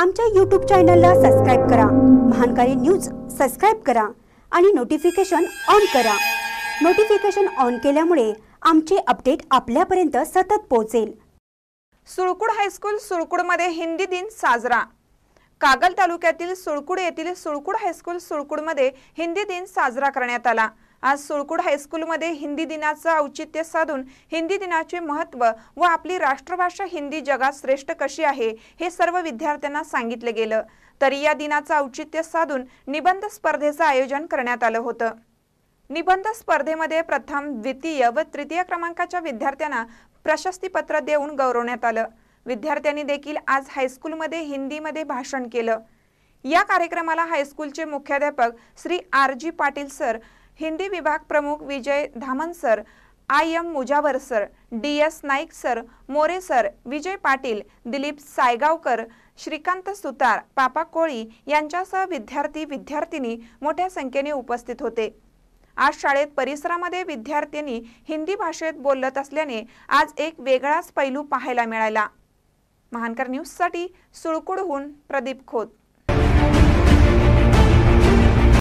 आमच्या यूट्यूब चॅनलला सबस्क्राईब करा महानकारी न्यूज सबस्क्राईब करा आणि नोटिफिकेशन ऑन करा नोटिफिकेशन ऑन केल्यामुळे आमचे अपडेट आपल्यापर्यंत सतत पोहोचेल सुळकुड हायस्कूल सुळकुडमध्ये हिंदी दिन साजरा कागल तालुक्यातील सुळकुड येथील सुळकुड हायस्कूल सुळकुडमध्ये हिंदी दिन साजरा करण्यात आला आज सुळकुड हायस्कूलमध्ये हिंदी दिनाचं औचित्य साधून हिंदी दिनाचे महत्त्व व आपली राष्ट्रभाषा हिंदी जगात श्रेष्ठ कशी आहे हे सर्व विद्यार्थ्यांना सांगितलं गेलं तरी या दिनाचं औचित्य साधून निबंध स्पर्धेचं आयोजन करण्यात आलं होतं निबंध स्पर्धेमध्ये प्रथम द्वितीय व तृतीय क्रमांकाच्या विद्यार्थ्यांना प्रशस्तीपत्र देऊन गौरवण्यात आलं विद्यार्थ्यांनी देखील आज हायस्कूलमध्ये हिंदीमध्ये भाषण केलं या कार्यक्रमाला हायस्कूलचे मुख्याध्यापक Shri R G Patil sir Hindi विभाग प्रमुख Vijay Dhaman sir I M Mujawar sir D S Naik sir More sir Vijay Patil Dilip Saygaonkar Shrikant Sutar Papa Koli यांच्यासह विद्यार्थी विद्यार्थिनी मोठ्या संख्येने उपस्थित होते आज शाळेत परिसरामध्ये विद्यार्थ्यांनी हिंदी भाषेत बोलत असल्याने आज एक वेगळाच पैलू पाहायला मिळाला महानकर न्यूजसाठी सुळकुडहून प्रदीप खोत